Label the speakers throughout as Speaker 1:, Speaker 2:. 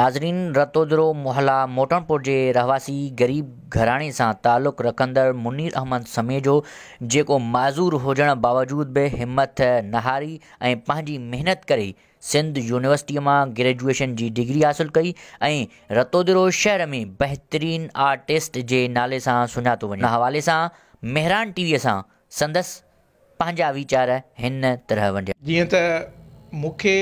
Speaker 1: नाज़रीन रतोदरो मोहला मोटणपुर के रहवासी ग़रीब घराणे से तालुक़ु रखंदड़ मुनीर अहमद समे जो जो माज़ूर होजन बावजूद भी हिम्मत नहारी ऐं पंहिंजी महिनत सिंध यूनिवर्सिटी में ग्रेजुएशन की डिग्री हासिल कई ऐं रतोदरो शहर में बेहतरीन आर्टिस्ट जे नाले से सुञातो वे हिन हवाले सां मेहरान टीवी से संदसि पंहिंजा वीचार इन तरह वजह जीअं त
Speaker 2: मूंखे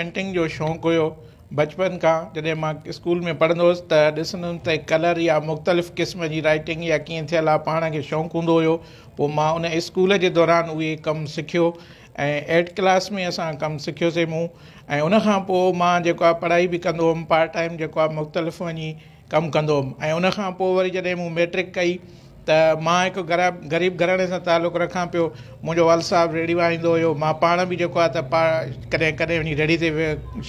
Speaker 2: पेंटिंग जो शौक़ हुयो बचपन खां जॾहिं मां स्कूल में पढ़ंदो हुउसि त ॾिसंदुमि त कलर या मुख़्तलिफ़ क़िस्म जी राइटिंग या कीअं थियलु आहे पाण खे शौक़ु हूंदो हुयो पोइ मां उन स्कूल जे दौरान उहे कमु सिखियो ऐं एट क्लास में असां कमु सिखियोसीं मूं ऐं उनखां पोइ मां जेको आहे पढ़ाई बि कंदो हुउमि पार्ट टाइम जेको आहे मुख़्तलिफ़ वञी कमु कंदो हुउमि ऐं उनखां पोइ वरी जॾहिं मूं मेट्रिक कई त मां हिकु घर ग़रीब घराणे सां तालुक रखां पियो मुंहिंजो वल साहिबु रेडी वाईंदो हुयो मां पाण बि जेको आहे त पा कॾहिं कॾहिं वञी रेडी ते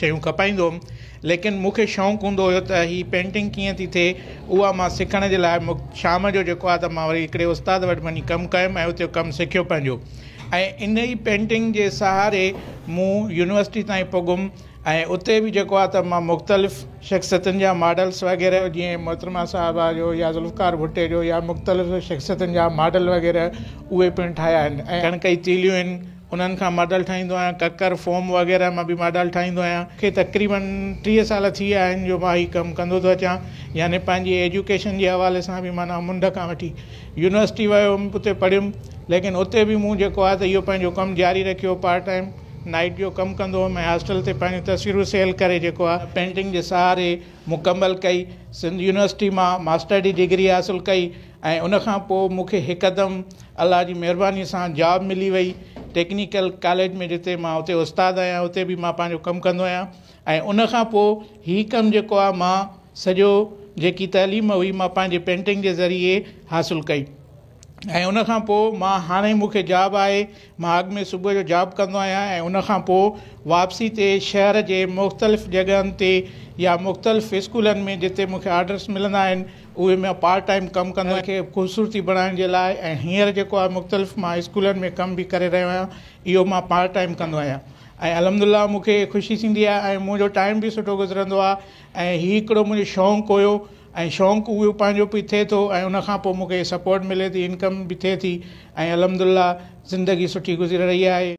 Speaker 2: शयूं खपाईंदो हुउमि लेकिन मूंखे शौक़ु हूंदो हुयो त हीअ पेंटिंग कीअं थी थिए उहा मां सिखण जे लाइ मु शाम जो जेको आहे त मां वरी हिकिड़े उस्ताद वटि वञी कमु कयुमि ऐं उते कमु सिखियो पंहिंजो ऐं इन ई पेंटिंग जे सहारे मूं यूनिवर्सिटी ताईं पुगुमि ऐं उते बि जेको आहे त मां मुख़्तलिफ़ शख़्सियतुनि जा मॉडल्स वग़ैरह जीअं मोहतरमा साहिबा जो या ज़ुल्फकार भुटे जो या मुख़्तलिफ़ शख़्सियतुनि जा मॉडल वग़ैरह उहे पिणु ठाहिया आहिनि ऐं कणिक कई तीलियूं आहिनि उन्हनि खां मॉडल ठाहींदो आहियां ककर फोम वग़ैरह मां बि मॉडल ठाहींदो आहियां मूंखे तकरीबन टीह साल थी विया आहिनि जो मां हीउ कमु कंदो थो अचां यानी पंहिंजी एजुकेशन जे हवाले सां बि माना मुंड खां वठी यूनिवर्सिटी वियो हुउमि उते पढ़ियुमि लेकिन उते बि मूं जेको आहे त इहो पंहिंजो कमु जारी रखियो पार्ट टाइम नाइट जो कम कंदो हुउमि हॉस्टल ते पंहिंजूं तस्वीरूं सेल करे पेंटिंग के सहारे मुकम्मल कई सिंध यूनिवर्सिटी मां मास्टर जी डिग्री हासिल कई ऐं उनखां पोइ मूंखे हिकदमि अलाह जी जॉब मिली वही टेक्निकल कॉलेज में जिते मां उते उस्तादु आहियां उते बि मां पंहिंजो कमु कंदो आहियां ऐं उनखां पोइ हीउ कमु जेको मां सॼो जेकी तइलीम हुई मां पंहिंजे पेंटिंग के ज़रिए हासिल कई એ ઉનખા પો માં હાને મુખે જબ આયે માં આગમે સબહ જો જબ કર નો આયા એ ઉનખા પો वापसी તે શહેર જે مختلف જગન તે يا مختلف સ્કૂલન મે જતે મુખે ઓર્ડર્સ મિલના હે ઓમે પાર્ટ ટાઈમ કામ કર નો આયે કે ખુસૂરતી બનાન જે લાય એ હિયર જેકો مختلف માં સ્કૂલન મે કામ ભી કરે રયો આ યો માં પાર્ટ ટાઈમ કર નો આયે એ અલહમ્દુલ્લા મુખે ખુશી સિંધિયા એ મુ જો ટાઈમ ભી સટો ગુજરંદો આ એ હીકડો મુજે શોખ હોયો ऐं शौक़ु उहो पंहिंजो बि थिए थो ऐं उनखां पोइ मूंखे सपोर्ट मिले थी इनकम बि थिए थी ऐं अलहमदिल्ला ज़िंदगी सुठी गुज़री रही आहे